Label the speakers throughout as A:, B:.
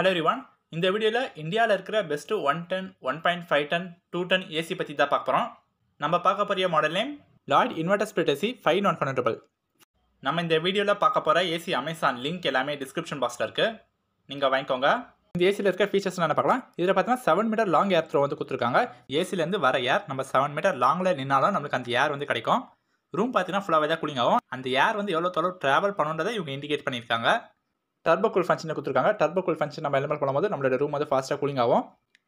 A: hello ரிவான் இந்த வீடியோவில் இந்தியாவில் இருக்கிற best one ton one point five ton two ton AC பற்றி தான் பார்க்குறோம் நம்ம பார்க்க போகிற model name Lloyd inverter split AC five one hundred double நம்ம இந்த வீடியோவில் பார்க்க போகிற ஏசி அமேசான் லிங்க் எல்லாமே டிஸ்கிரிப்ஷன் பாக்ஸில் இருக்குது நீங்கள் வாங்கிக்கோங்க இந்த ஏசியில் இருக்கிற ஃபீச்சர்ஸ் என்ன பார்க்கலாம் இதில் பார்த்தீங்கன்னா seven metre long air throw வந்து கொடுத்துருக்காங்க ஏசிலேருந்து வர ஏர் நம்ம செவன் மீட்டர் லாங்கில் நின்னாலும் நமக்கு அந்த ஏர் வந்து கிடைக்கும் ரூம் பார்த்தீங்கன்னா ஃபுல்லாகவே தான் கூலிங் ஆகும் அந்த ஏர் வந்து எவ்வளோ தொலைவு ட்ராவல் பண்ணுன்றதை இவங்க இண்டிகேட் பண்ணியிருக்காங்க டர்போ கூல் கொடுத்துருக்காங்க டர்போ கூல் ஃபங்க்ஷன் நம்ம எலிமெண்ட் பண்ணும்போது நம்மளோட ரூம் வந்து ஃபாஸ்ட்டாக கூலிங் ஆகும்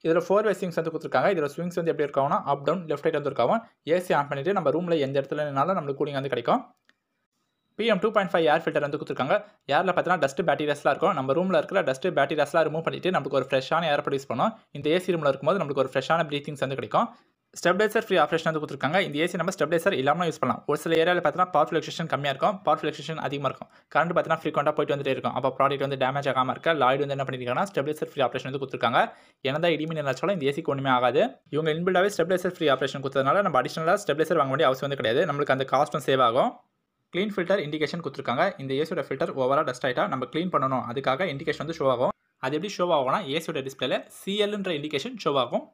A: இதில் ஃபோர் வே ஸ்விங்ஸ் வந்து கொடுத்துருக்காங்க இதில் ஸ்விங்ஸ் வந்து எப்படி இருக்காங்கன்னா அப் டவுன் லெஃப்ட் ரைட் வந்து இருக்காவும் ஏசி ஆன் பண்ணிவிட்டு நம்ம ரூமில் எந்த இடத்துல இருந்தாலும் நம்மளுக்கு கூலிங் வந்து கிடைக்கும் PM two point five air filter வந்து கொடுத்துருக்காங்க ஏரில் பார்த்தீங்கன்னா டஸ்ட்டு பேட்டரியஸ்லாம் இருக்கும் நம்ம ரூமில் இருக்கிற டஸ்ட்டு பேட்டரியஸ்லாம் ரிமூவ் பண்ணிவிட்டு நமக்கு ஒரு ஃப்ரெஷ்ஷான ஏர் ப்ரொடியூஸ் பண்ணும் இந்த ஏசி ரூமில் இருக்கும்போது நமக்கு ஒரு ஃப்ரெஷ்ஷான ப்ரீத்திங்ஸ் வந்து கிடைக்கும் ஸ்டெப்லைசர் ஃப்ரீ ஆப்ரேஷன் வந்து கொடுத்துருக்காங்க இந்த ஏசி நம்ம ஸ்டெப்லைசர் இல்லாமல் யூஸ் பண்ணலாம் ஒரு சில ஏரியாவில் பார்த்தீங்கன்னா பவர் ஃபிளக்ஷன் கம்மியாக இருக்கும் பவர் ஃபிளக்ஷன் அதிகமாக இருக்கும் கரண்ட் பார்த்தீங்கன்னா ஃப்ரீக்வெண்ட்டாக போயிட்டு வந்துட்டு இருக்கும் அப்போ ப்ராடக்ட் வந்து டேமேஜ் ஆகாமல் இருக்க லாய்டு வந்து என்ன பண்ணியிருக்காங்கன்னா ஸ்டெப்லைசர் ஃப்ரீ ஆப்ரேஷன் வந்து கொடுத்துருக்காங்க என்னதான் இடிமே நினைச்சாலும் இந்த ஏசிக்கு ஒன்றுமே ஆகாது இவங்க இன்பில்டாவே ஸ்டெப்லைசர் ஃப்ரீ ஆப்ரேஷன் கொடுத்ததுனால நம்ம அடிஷனலாக ஸ்டெப்லைசர் வாங்க வேண்டிய அவசியம் வந்து கிடையாது நம்மளுக்கு அந்த காஸ்ட்டும் சேவ் ஆகும் க்ளீன் ஃபில்டர் இண்டிகேஷன் கொடுத்துருக்காங்க இந்த ஏசியோட ஃபில்டர் ஓவராக டஸ்ட் ஆகிட்டா நம்ம க்ளீன் பண்ணணும் அதுக்காக இண்டிகேஷன் வந்து ஷோ ஆகும் அது எப்படி ஷோ ஆகும்னா ஏசியோட டிஸ்பிளேல சிஎல்ன்ற இண்டிகேஷன் ஷோ ஆகும்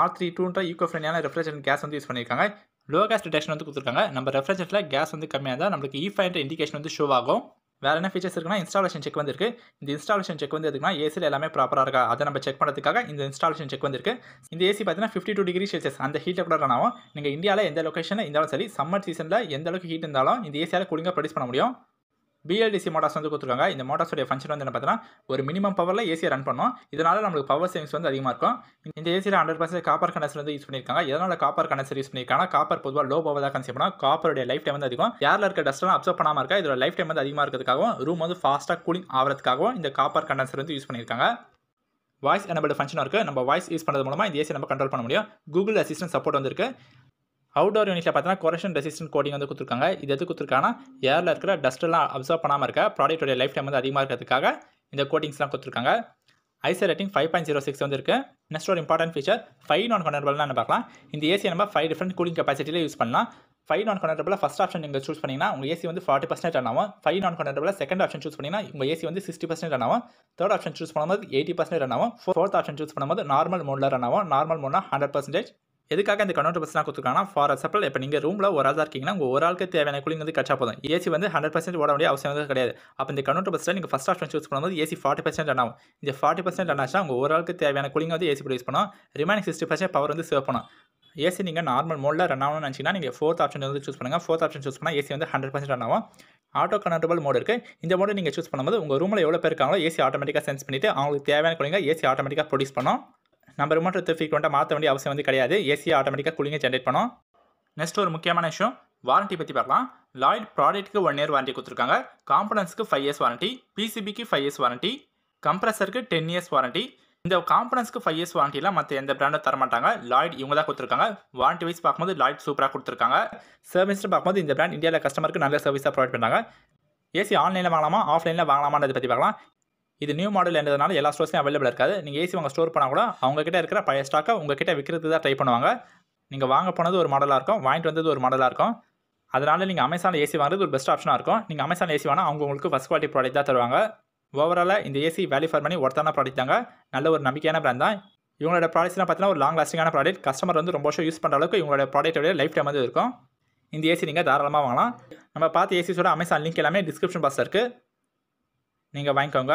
A: ஆர் த்ரீ டூன்ற ஈக்கோ ஃப்ரெண்ட்லியான ரெஃப்ரிஜரேட் கேஸ் வந்து யூஸ் பண்ணியிருக்காங்க லோ கேஸ் டிடெக்ஷன் வந்து கொடுத்துருக்காங்க நம்ம ரெஃப்ரிஜரேட்டில் கேஸ் வந்து கம்மியாக இருந்தால் நம்மளுக்கு ஈஃபைன்ற e இண்டிகேஷன் வந்து ஷோ ஆகும் வேறு என்ன ஃபீச்சர்ஸ் இருக்குன்னா இன்ஸ்டாலேஷன் செக் வந்துருக்கு இந்த இன்ஸ்டாலேஷன் செக் வந்து எதுக்குன்னா ஏசியில் எல்லாமே ப்ராப்பராக இருக்கா அதை நம்ம செக் பண்ணுறதுக்காக இந்த இன்ஸ்டாலேஷன் செக் வந்துருக்கு இந்த ஏசி பார்த்தீங்கன்னா ஃபிஃப்டி டூ டிகிரி செல்சியஸ் அந்த ஹீட்டில் கூட ரன் ஆகும் நீங்கள் இந்தியாவில் எந்த லொக்கேஷனில் இருந்தாலும் சரி சம்மர் சீசனில் எந்த அளவுக்கு ஹீட் இருந்தாலும் இந்த ஏசியால் கூலிங்காக ப்ரொடியூஸ் பண்ண முடியும் பிஎல்டிசி மோட்டார்ஸ் வந்து கொடுத்துருக்காங்க இந்த மோட்டார்ஸோடைய ஃபங்க்ஷன் வந்து என்ன பார்த்தீங்கன்னா ஒரு மினிமம் பவரில் ஏசியை ரன் பண்ணோம் இதனால் நம்மளுக்கு பவர் சேவிங்ஸ் வந்து அதிகமாக இருக்கும் இந்த ஏசியில் ஹண்ட்ரட் பர்சன்ட் காப்பர் கனெக்டர் வந்து யூஸ் பண்ணியிருக்காங்க எதனால் காப்பர் கனெக்டர் யூஸ் பண்ணியிருக்காங்க காப்பர் பொதுவாக லோ பவர் தான் கன்சியூம் பண்ணால் காப்பருடைய லைஃப் டைம் வந்து அதிகம் யாரில் இருக்க டஸ்ட்லாம் அப்சர்வ் பண்ணாமல் இருக்கா இதோட லைஃப் டைம் வந்து அதிகமாக இருக்கிறதுக்காகவும் ரூம் வந்து ஃபாஸ்ட்டாக கூலிங் ஆகிறதுக்காகவும் இந்த காப்பர் கண்டென்சர் வந்து யூஸ் பண்ணியிருக்காங்க வாய்ஸ் எனபிள் ஃபங்க்ஷன் இருக்குது நம்ம வாய்ஸ் யூஸ் பண்ணுறது மூலமாக இந்த ஏசி நம்ம கண்ட்ரோல் பண்ண முடியும் கூகுள் அசிஸ்டன்ட் சப்போர்ட் வந்துருக்கு அவுடோர் யூனிட்ல பார்த்தீங்கன்னா கொரஷன் ரெசிஸ்டன்ட் கோடிங் வந்து கொடுத்துருக்காங்க இது எது கொடுத்துருக்காங்கன்னா ஏரில் இருக்கிற டஸ்ட்டெல்லாம் அப்சர்வ் பண்ணாமல் இருக்க ப்ராடக்ட்டோடைய லைஃப் டைம் வந்து அதிகமாக இருக்கிறதுக்காக இந்த கோட்டிங்ஸ்லாம் கொடுத்துருக்காங்க ISEER rating five point zero six வந்து இருக்குது நெக்ஸ்ட் ஒரு இம்பார்ட்டன்ட் ஃபீச்சர் ஃபைவ் நான் கனரபிள்னா நம்ம பார்க்கலாம் இந்த ஏசி நம்ம ஃபைவ் டிஃப்ரெண்ட் கூலிங் கெப்பாசிட்டியில் யூஸ் பண்ணலாம் ஃபைவ் நான் கொண்டர்பிள் ஃபஸ்ட் ஆப்ஷன் நீங்கள் சூஸ் பண்ணிங்கன்னா உங்கள் ஏசி வந்து ஃபார்ட்டி பர்சன்ட் ஆனாவும் ஃபைவ் நான் கொண்டர்பிள் செகண்ட் ஆப்ஷன் சூஸ் பண்ணிங்கன்னா உங்கள் ஏசி வந்து சிக்ஸ்டி பர்சன்ட் ஆனாவும் தேர்ட் ஆப்ஷன் சூஸ் பண்ணும்போது எயிட்டி பர்சன்ட் ஆனாவும் ஃபோர்த் ஆப்ஷன் சூஸ் பண்ணும்போது நார்மல் மோடில் ஆனாவும் நார்மல் மோட்னா ஹண்ட்ரட் பர்சன்டேஜ் எதுக்காக இந்த கன்வெர்ட்டபிள்ஸ்லாம் கொடுத்துருக்காங்கன்னா ஃபார் எக்ஸாம்பிள் இப்போ நீங்கள் ரூமில் ஒரு ஆள் இருக்கீங்கன்னா உங்கள் ஒரு ஆளுக்கு தேவையான கூலிங் வந்து கிடச்சா போதும் ஏசி வந்து ஹண்ட்ரட் பர்சன்ட் ஓட வேண்டிய அவசியம் வந்து கிடையாது அப்போ இந்த பஸ்ஸில் நீங்கள் ஃபஸ்ட் ஆப்ஷன் சூஸ் பண்ணும்போது ஏசி ஃபார்ட்டி பர்சன்ட் ரன் ஆகும் இந்த ஃபார்ட்டி பர்சன்ட் ரன் உங்கள் ஒரு ஆளுக்கு தேவையான கூலிங் வந்து ஏசி ப்ரொடியூஸ் பண்ணும் ரிமைனிங் சிக்ஸ்டி பர்சன்ட் பவர் வந்து சேவ் பண்ணும் ஏசி நீங்கள் நார்மல் மோடில் ரன் ஆகணும்னு நினச்சிங்கன்னா நீங்கள் ஃபோர்த் ஆப்ஷன் வந்து சூஸ் பண்ணுங்கள் ஃபோர்த் ஆப்ஷன் சூஸ் பண்ணால் ஏசி வந்து ஹண்ட்ரட் பர்சன்ட் ரன் ஆகும் ஆட்டோ கனெக்டபிள் மோடு இருக்குது இந்த மோடு நீங்கள் சூஸ் பண்ணும்போது உங்கள் ரூமில் எவ்வளோ பேர் இருக்காங்களோ ஏசி ஆட்டோமேட்டிக்காக சென்ஸ் பண்ணிவிட்டு அவங்களுக்கு தேவையான குழந்தைங்க ஏசி ஆட்டோமேட்டிக்காக ப்ரொடியூஸ் பண்ணோம் நம்ம ரிமோட் எடுத்து ஃப்ரீக்வெண்ட்டாக மாற்ற வேண்டிய அவசியம் வந்து கிடையாது ஏசியாக ஆட்டோமேட்டிக்காக கூலிங்கை ஜென்ரேட் பண்ணுவோம் நெக்ஸ்ட் ஒரு முக்கியமான விஷயம் வாரண்ட்டி பற்றி பார்க்கலாம் லாய்ட் ப்ராடக்ட்டுக்கு ஒன் இயர் வாரண்ட்டி கொடுத்துருக்காங்க காம்பனன்ஸ்க்கு ஃபைவ் இயர்ஸ் வாரண்ட்டி பிசிபிக்கு ஃபைவ் இயர்ஸ் வாரண்ட்டி கம்ப்ரஸருக்கு டென் இயர்ஸ் வாரண்ட்டி இந்த காம்பனன்ஸ்க்கு ஃபைவ் இயர்ஸ் வாரண்டிலாம் மற்ற எந்த பிராண்டும் தரமாட்டாங்க லாய்ட் இவங்க தான் கொடுத்துருக்காங்க வாரண்ட்டி வைஸ் பார்க்கும்போது லாய்ட் சூப்பராக கொடுத்துருக்காங்க சர்வீஸ்னு பார்க்கும்போது இந்த பிராண்ட் இந்தியாவில் கஸ்டமருக்கு நல்ல சர்வீஸாக ப்ரொவைட் பண்ணுறாங்க ஏசி ஆன்லைனில் வாங்கலாமா ஆஃப்லைனில் வாங்கலாமான்னு பற்றி பார்க்கலாம் இது நியூ மாடல் என்றதுனால எல்லா ஸ்டோர்ஸ்லையும் அவைலபிள் இருக்காது நீங்கள் ஏசி வாங்க ஸ்டோர் பண்ணால் கூட அவங்ககிட்ட இருக்கிற பழைய ஸ்டாக்கை உங்ககிட்ட விற்கிறதுக்கு தான் ட்ரை பண்ணுவாங்க நீங்கள் வாங்க போனது ஒரு மாடலாக இருக்கும் வாங்கிட்டு வந்தது ஒரு மாடலாக இருக்கும் அதனால் நீங்கள் அமேசானில் ஏசி வாங்குறது ஒரு பெஸ்ட் ஆப்ஷனாக இருக்கும் நீங்கள் அமேசான் ஏசி வாங்கினா அவங்க உங்களுக்கு ஃபஸ்ட் குவாலிட்டி ப்ராடக்ட் தான் தருவாங்க ஓவராலாக இந்த ஏசி வேல்யூ ஃபார் பண்ணி ஒருத்தான ப்ராடக்ட் தாங்க நல்ல ஒரு நம்பிக்கையான பிராண்ட் தான் இவங்களோட ப்ராடக்ட்ஸ்லாம் பார்த்தீங்கன்னா ஒரு லாங் லாஸ்டிங்கான ப்ராடக்ட் கஸ்டமர் வந்து ரொம்ப வருஷம் யூஸ் பண்ணுற அளவுக்கு இவங்களோட ப்ராடக்ட்டோட லைஃப் டைம் வந்து இருக்கும் இந்த ஏசி நீங்கள் தாராளமாக வாங்கலாம் நம்ம பார்த்து ஏசிஸோட அமேசான் லிங்க் எல்லாமே டிஸ்கிரிப்ஷன் பாக்ஸில் இருக்குது நீங்கள் வாங்கிக்கோங்க